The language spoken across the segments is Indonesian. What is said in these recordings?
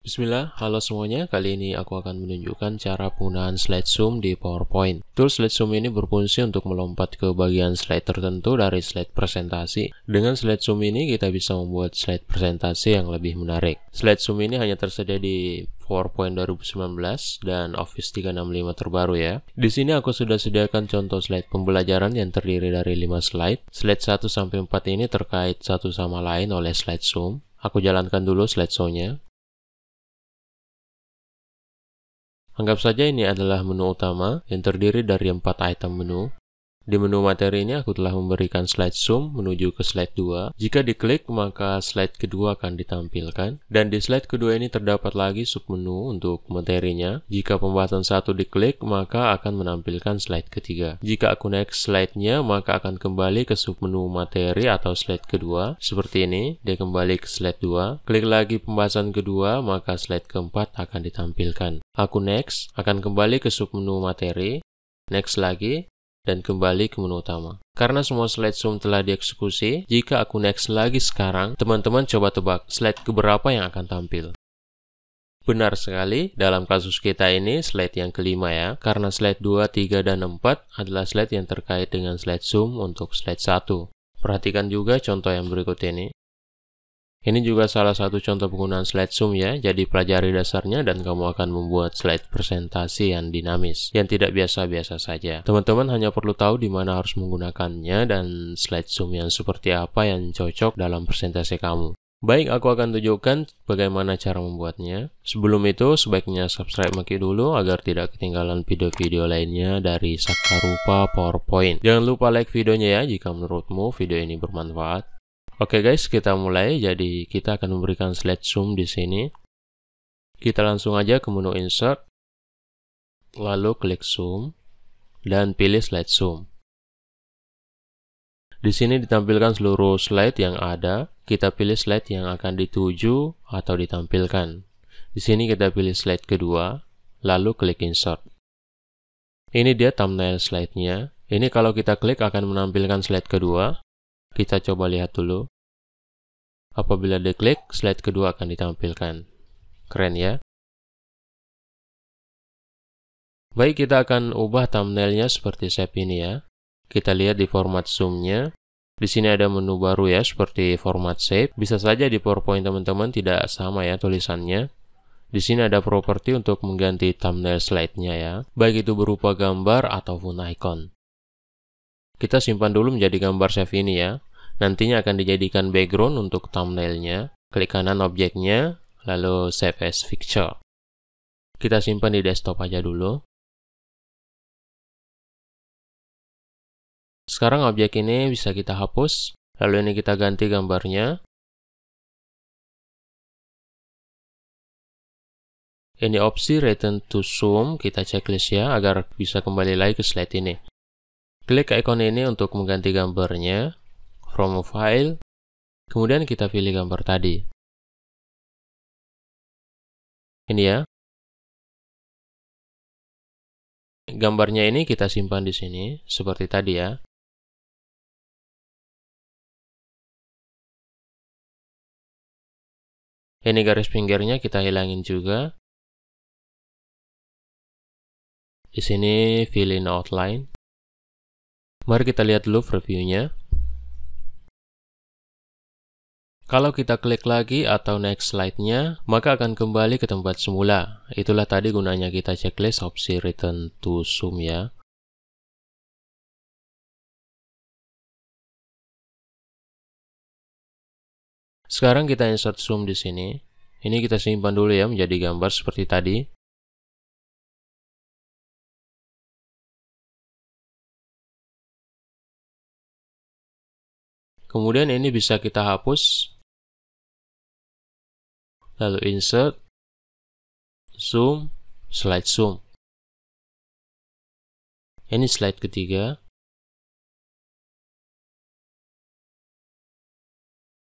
Bismillah, halo semuanya. Kali ini aku akan menunjukkan cara penggunaan slide zoom di PowerPoint. Tool slide zoom ini berfungsi untuk melompat ke bagian slide tertentu dari slide presentasi. Dengan slide zoom ini kita bisa membuat slide presentasi yang lebih menarik. Slide zoom ini hanya tersedia di PowerPoint 2019 dan Office 365 terbaru ya. Di sini aku sudah sediakan contoh slide pembelajaran yang terdiri dari 5 slide. Slide 1 sampai 4 ini terkait satu sama lain oleh slide zoom. Aku jalankan dulu slide show-nya. Anggap saja ini adalah menu utama yang terdiri dari empat item menu di menu materi ini aku telah memberikan slide zoom menuju ke slide 2. Jika diklik maka slide kedua akan ditampilkan dan di slide kedua ini terdapat lagi submenu untuk materinya. Jika pembahasan satu diklik maka akan menampilkan slide ketiga. Jika aku next slide-nya maka akan kembali ke submenu materi atau slide kedua seperti ini. Dia kembali ke slide 2. Klik lagi pembahasan kedua maka slide keempat akan ditampilkan. Aku next akan kembali ke submenu materi. Next lagi, dan kembali ke menu utama. Karena semua slide zoom telah dieksekusi, jika aku next lagi sekarang, teman-teman coba tebak slide keberapa yang akan tampil. Benar sekali, dalam kasus kita ini slide yang kelima ya, karena slide 2, 3, dan 4 adalah slide yang terkait dengan slide zoom untuk slide 1. Perhatikan juga contoh yang berikut ini. Ini juga salah satu contoh penggunaan slide zoom ya, jadi pelajari dasarnya dan kamu akan membuat slide presentasi yang dinamis, yang tidak biasa-biasa saja. Teman-teman hanya perlu tahu di mana harus menggunakannya dan slide zoom yang seperti apa yang cocok dalam presentasi kamu. Baik, aku akan tunjukkan bagaimana cara membuatnya. Sebelum itu, sebaiknya subscribe Maki dulu agar tidak ketinggalan video-video lainnya dari Sakarupa PowerPoint. Jangan lupa like videonya ya jika menurutmu video ini bermanfaat. Oke guys, kita mulai. Jadi kita akan memberikan slide zoom di sini. Kita langsung aja ke menu insert, lalu klik zoom, dan pilih slide zoom. Di sini ditampilkan seluruh slide yang ada. Kita pilih slide yang akan dituju atau ditampilkan. Di sini kita pilih slide kedua, lalu klik insert. Ini dia thumbnail slide-nya. Ini kalau kita klik akan menampilkan slide kedua. Kita coba lihat dulu. Apabila diklik, slide kedua akan ditampilkan. Keren ya? Baik, kita akan ubah thumbnailnya seperti shape ini ya. Kita lihat di format zoomnya. Di sini ada menu baru ya, seperti format shape. Bisa saja di PowerPoint teman-teman tidak sama ya tulisannya. Di sini ada properti untuk mengganti thumbnail slide-nya ya, baik itu berupa gambar ataupun icon. Kita simpan dulu menjadi gambar shape ini ya. Nantinya akan dijadikan background untuk thumbnailnya. Klik kanan objeknya, lalu save as picture. Kita simpan di desktop aja dulu. Sekarang objek ini bisa kita hapus, lalu ini kita ganti gambarnya. Ini opsi return to zoom, kita checklist ya, agar bisa kembali lagi ke slide ini. Klik icon ini untuk mengganti gambarnya. From File, kemudian kita pilih gambar tadi. Ini ya. Gambarnya ini kita simpan di sini, seperti tadi ya. Ini garis pinggirnya kita hilangin juga. Di sini fill in outline. Mari kita lihat dulu previewnya. Kalau kita klik lagi atau next slide-nya, maka akan kembali ke tempat semula. Itulah tadi gunanya kita checklist opsi return to zoom ya. Sekarang kita insert zoom di sini. Ini kita simpan dulu ya menjadi gambar seperti tadi. Kemudian ini bisa kita hapus lalu insert, zoom, slide zoom. Ini slide ketiga.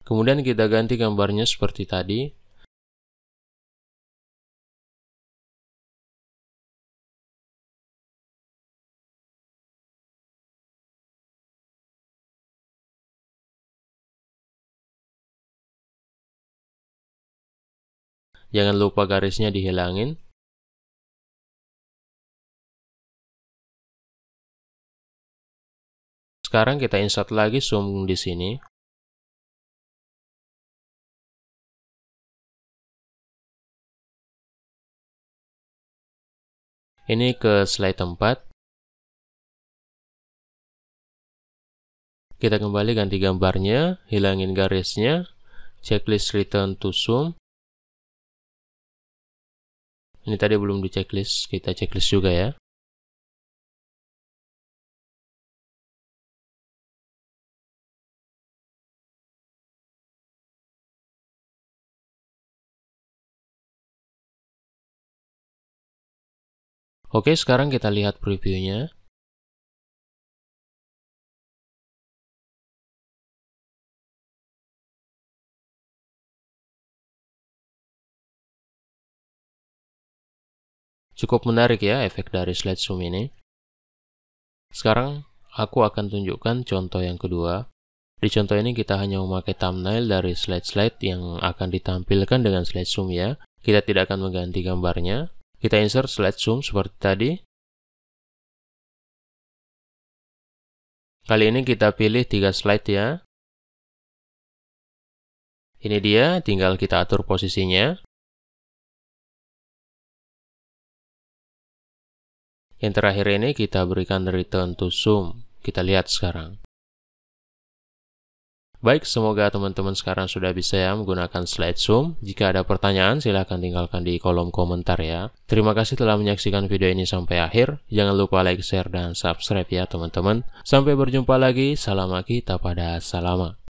Kemudian kita ganti gambarnya seperti tadi. Jangan lupa garisnya dihilangin. Sekarang kita insert lagi zoom di sini. Ini ke slide tempat. Kita kembali ganti gambarnya, hilangin garisnya, checklist return to zoom, ini tadi belum di checklist, kita checklist juga ya. Oke, sekarang kita lihat previewnya. Cukup menarik ya efek dari slide zoom ini. Sekarang aku akan tunjukkan contoh yang kedua. Di contoh ini kita hanya memakai thumbnail dari slide-slide yang akan ditampilkan dengan slide zoom ya. Kita tidak akan mengganti gambarnya. Kita insert slide zoom seperti tadi. Kali ini kita pilih tiga slide ya. Ini dia, tinggal kita atur posisinya. Yang terakhir ini kita berikan return to zoom. Kita lihat sekarang. Baik, semoga teman-teman sekarang sudah bisa ya menggunakan slide zoom. Jika ada pertanyaan, silahkan tinggalkan di kolom komentar ya. Terima kasih telah menyaksikan video ini sampai akhir. Jangan lupa like, share, dan subscribe ya teman-teman. Sampai berjumpa lagi. Salam kita pada salamah.